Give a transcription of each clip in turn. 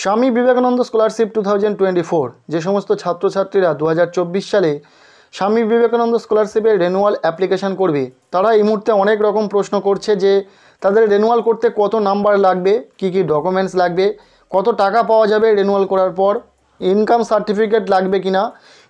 স্বামী Vivekananda scholarship two thousand twenty four যে সমস্ত ছাত্রছাত্রীরা দু সালে স্বামী বিবেকানন্দ স্কলারশিপের রেনুয়াল অ্যাপ্লিকেশান করবে তারা এই মুহূর্তে অনেক রকম প্রশ্ন করছে যে তাদের রেনুয়াল করতে কত নাম্বার লাগবে কি কি ডকুমেন্টস লাগবে কত টাকা পাওয়া যাবে রেনুয়াল করার পর ইনকাম সার্টিফিকেট লাগবে কিনা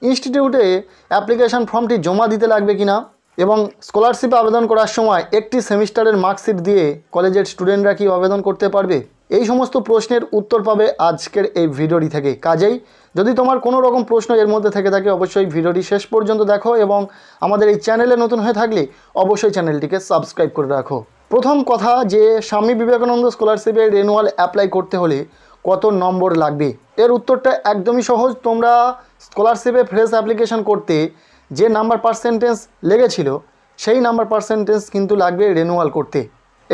ইনস্টিটিউটে অ্যাপ্লিকেশান ফর্মটি জমা দিতে লাগবে কিনা এবং স্কলারশিপে আবেদন করার সময় একটি সেমিস্টারের মার্কশিট দিয়ে কলেজের স্টুডেন্টরা কি আবেদন করতে পারবে এই সমস্ত প্রশ্নের উত্তর পাবে আজকের এই ভিডিওটি থেকে কাজেই যদি তোমার কোনো রকম প্রশ্ন এর মধ্যে থেকে থাকে অবশ্যই ভিডিওটি শেষ পর্যন্ত দেখো এবং আমাদের এই চ্যানেলে নতুন হয়ে থাকলে অবশ্যই চ্যানেলটিকে সাবস্ক্রাইব করে রাখো প্রথম কথা যে স্বামী বিবেকানন্দ স্কলারশিপের রেনুয়াল অ্যাপ্লাই করতে হলে কত নম্বর লাগবে এর উত্তরটা একদমই সহজ তোমরা স্কলারশিপে ফ্রেশ অ্যাপ্লিকেশন করতে যে নাম্বার পার্সেন্টেজ লেগেছিল সেই নাম্বার পার্সেন্টেজ কিন্তু লাগবে রেনুয়াল করতে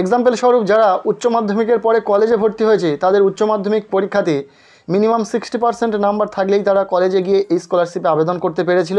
এক্সাম্পল স্বরূপ যারা উচ্চ মাধ্যমিকের পরে কলেজে ভর্তি হয়েছে তাদের উচ্চ মাধ্যমিক পরীক্ষাতে মিনিমাম সিক্সটি পার্সেন্ট নাম্বার থাকলেই তারা কলেজে গিয়ে এই স্কলারশিপে আবেদন করতে পেরেছিল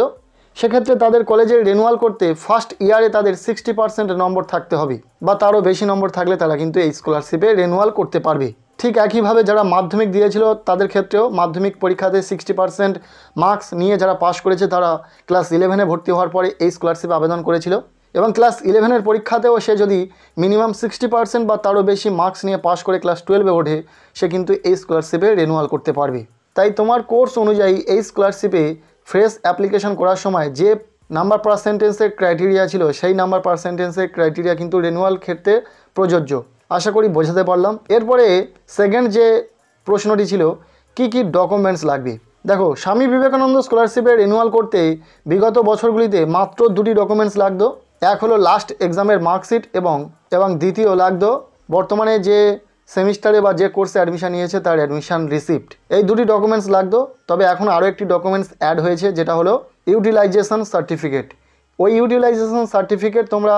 সেক্ষেত্রে তাদের কলেজের রেনুয়াল করতে ফার্স্ট ইয়ারে তাদের সিক্সটি পার্সেন্ট নম্বর থাকতে হবে বা তারও বেশি নম্বর থাকলে তারা কিন্তু এই স্কলারশিপে রেনুয়াল করতে পারবে ঠিক একইভাবে যারা মাধ্যমিক দিয়েছিল তাদের ক্ষেত্রেও মাধ্যমিক পরীক্ষাতে সিক্সটি পার্সেন্ট মার্কস নিয়ে যারা পাশ করেছে তারা ক্লাস ইলেভেনে ভর্তি হওয়ার পরে এই স্কলারশিপে আবেদন করেছিল এবং ক্লাস ইলেভেনের পরীক্ষাতেও সে যদি মিনিমাম সিক্সটি পার্সেন্ট বা তারও বেশি মার্কস নিয়ে পাশ করে ক্লাস টুয়েলভে ওঠে সে কিন্তু এই স্কলারশিপে রেনুয়াল করতে পারবে তাই তোমার কোর্স অনুযায়ী এই স্কলারশিপে ফ্রেশ অ্যাপ্লিকেশন করার সময় যে নাম্বার পার্সেন্টেন্সের ক্রাইটেরিয়া ছিল সেই নাম্বার পার্সেন্টেন্সের ক্রাইটেরিয়া কিন্তু রেনুয়াল ক্ষেত্রে প্রযোজ্য আশা করি বোঝাতে পারলাম এরপরে সেকেন্ড যে প্রশ্নটি ছিল কি কি ডকুমেন্টস লাগবে দেখো স্বামী বিবেকানন্দ স্কলারশিপে রেনুয়াল করতে বিগত বছরগুলিতে মাত্র দুটি ডকুমেন্টস লাগতো এক হলো লাস্ট এক্সামের মার্কশিট এবং এবং দ্বিতীয় লাগতো বর্তমানে যে সেমিস্টারে বা যে কোর্সে অ্যাডমিশান নিয়েছে তার অ্যাডমিশান রিসিপ্ট এই দুটি ডকুমেন্টস লাগতো তবে এখন আরও একটি ডকুমেন্টস অ্যাড হয়েছে যেটা হলো ইউটিলাইজেশন সার্টিফিকেট ওই ইউটিলাইজেশন সার্টিফিকেট তোমরা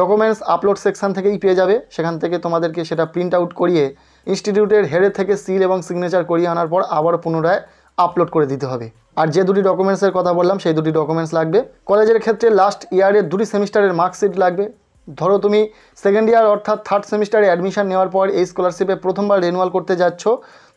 ডকুমেন্টস আপলোড সেকশান থেকেই পেয়ে যাবে সেখান থেকে তোমাদেরকে সেটা প্রিন্ট আউট করিয়ে ইনস্টিটিউটের হেডে থেকে সিল এবং সিগনেচার করিয়ে আনার পর আবার পুনরায় আপলোড করে দিতে হবে আর যে দুটি ডকুমেন্টসের কথা বললাম সেই দুটি ডকুমেন্টস লাগবে কলেজের ক্ষেত্রে লাস্ট ইয়ারের দুটি সেমিস্টারের মার্কশিট লাগবে ধরো তুমি সেকেন্ড ইয়ার অর্থাৎ থার্ড সেমিস্টারে অ্যাডমিশান নেওয়ার পর এই স্কলারশিপে প্রথমবার রেনুয়াল করতে যাচ্ছ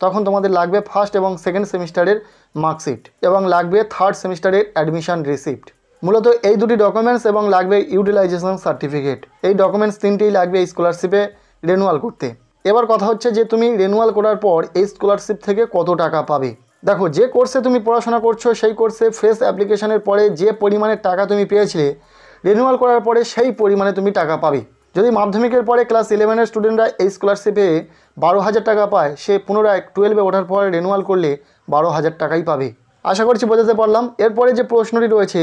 তখন তোমাদের লাগবে ফার্স্ট এবং সেকেন্ড সেমিস্টারের মার্কশিট এবং লাগবে থার্ড সেমিস্টারের অ্যাডমিশান রিসিপ্ট মূলত এই দুটি ডকুমেন্টস এবং লাগবে ইউটিলাইজেশন সার্টিফিকেট এই ডকুমেন্টস তিনটেই লাগবে এই স্কলারশিপে রেনুয়াল করতে এবার কথা হচ্ছে যে তুমি রেনুয়াল করার পর এই স্কলারশিপ থেকে কত টাকা পাবে দেখো যে কোর্সে তুমি পড়াশোনা করছো সেই কোর্সে ফ্রেশ অ্যাপ্লিকেশনের পরে যে পরিমাণে টাকা তুমি পেয়েছিলে রিনিউয়াল করার পরে সেই পরিমাণে তুমি টাকা পাবে যদি মাধ্যমিকের পরে ক্লাস ইলেভেনের স্টুডেন্টরা এই স্কলারশিপে বারো হাজার টাকা পায় সে পুনরায় টুয়েলভে ওঠার পরে রিনিউয়াল করলে বারো হাজার টাকাই পাবে আশা করছি বোঝাতে পারলাম এরপরে যে প্রশ্নটি রয়েছে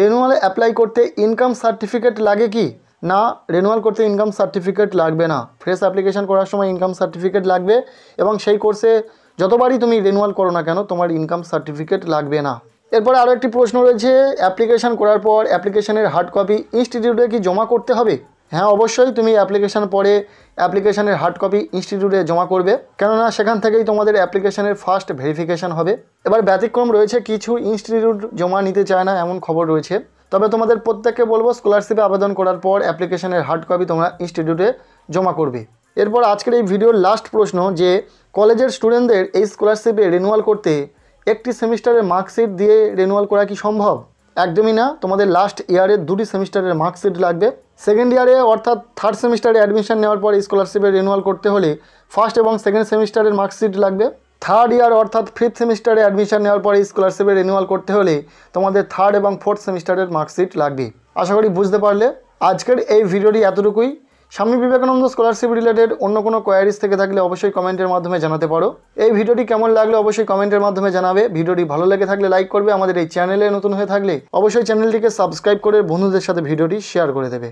রিনিউয়ালে অ্যাপ্লাই করতে ইনকাম সার্টিফিকেট লাগে কি না রেনুয়াল করতে ইনকাম সার্টিফিকেট লাগবে না ফ্রেশ অ্যাপ্লিকেশন করার সময় ইনকাম সার্টিফিকেট লাগবে এবং সেই কোর্সে যতবারই তুমি রেনুয়াল করো না কেন তোমার ইনকাম সার্টিফিকেট লাগবে না এরপরে আরও একটি প্রশ্ন রয়েছে অ্যাপ্লিকেশান করার পর অ্যাপ্লিকেশানের হার্ড কপি ইনস্টিটিউটে কি জমা করতে হবে হ্যাঁ অবশ্যই তুমি অ্যাপ্লিকেশান পরে অ্যাপ্লিকেশানের হার্ড কপি ইনস্টিটিউটে জমা করবে কেননা সেখান থেকেই তোমাদের অ্যাপ্লিকেশানের ফার্স্ট ভেরিফিকেশান হবে এবার ব্যতিক্রম রয়েছে কিছু ইনস্টিটিউট জমা নিতে চায় না এমন খবর রয়েছে তবে তোমাদের প্রত্যেককে বলবো স্কলারশিপে আবেদন করার পর অ্যাপ্লিকেশানের হার্ড কপি তোমরা ইনস্টিটিউটে জমা করবে এরপর আজকের এই ভিডিওর লাস্ট প্রশ্ন যে কলেজের স্টুডেন্টদের এই স্কলারশিপে রেনুয়াল করতে একটি সেমিস্টারের মার্কশিট দিয়ে রেনুয়াল করা কি সম্ভব একদমই না তোমাদের লাস্ট ইয়ারের দুটি সেমিস্টারের মার্কশিট লাগবে সেকেন্ড ইয়ারে অর্থাৎ থার্ড সেমিস্টারে অ্যাডমিশন নেওয়ার পর স্কলারশিপে রেনুয়াল করতে হলে ফার্স্ট এবং সেকেন্ড সেমিস্টারের মার্কশিট লাগবে থার্ড ইয়ার অর্থাৎ ফিফথ সেমিস্টারে অ্যাডমিশন নেওয়ার পরে স্কলারশিপে রেনুয়াল করতে হলে তোমাদের থার্ড এবং ফোর্থ সেমিস্টারের মার্কশিট লাগবে আশা করি বুঝতে পারলে আজকের এই ভিডিওটি এতটুকুই স্বামী বিবেকানন্দ স্কলারশিপ রিলেটেড অন্য কোনো কোয়ারিজ থেকে থাকলে অবশ্যই কমেন্টের মাধ্যমে জানাতে পারো এই ভিডিওটি কেমন লাগলে অবশ্যই কমেন্টের মাধ্যমে জানাবে ভিডিওটি ভালো লেগে থাকলে লাইক করবে আমাদের এই চ্যানেলে নতুন হয়ে থাকলে অবশ্যই চ্যানেলটিকে সাবস্ক্রাইব করে বন্ধুদের সাথে ভিডিওটি শেয়ার করে দেবে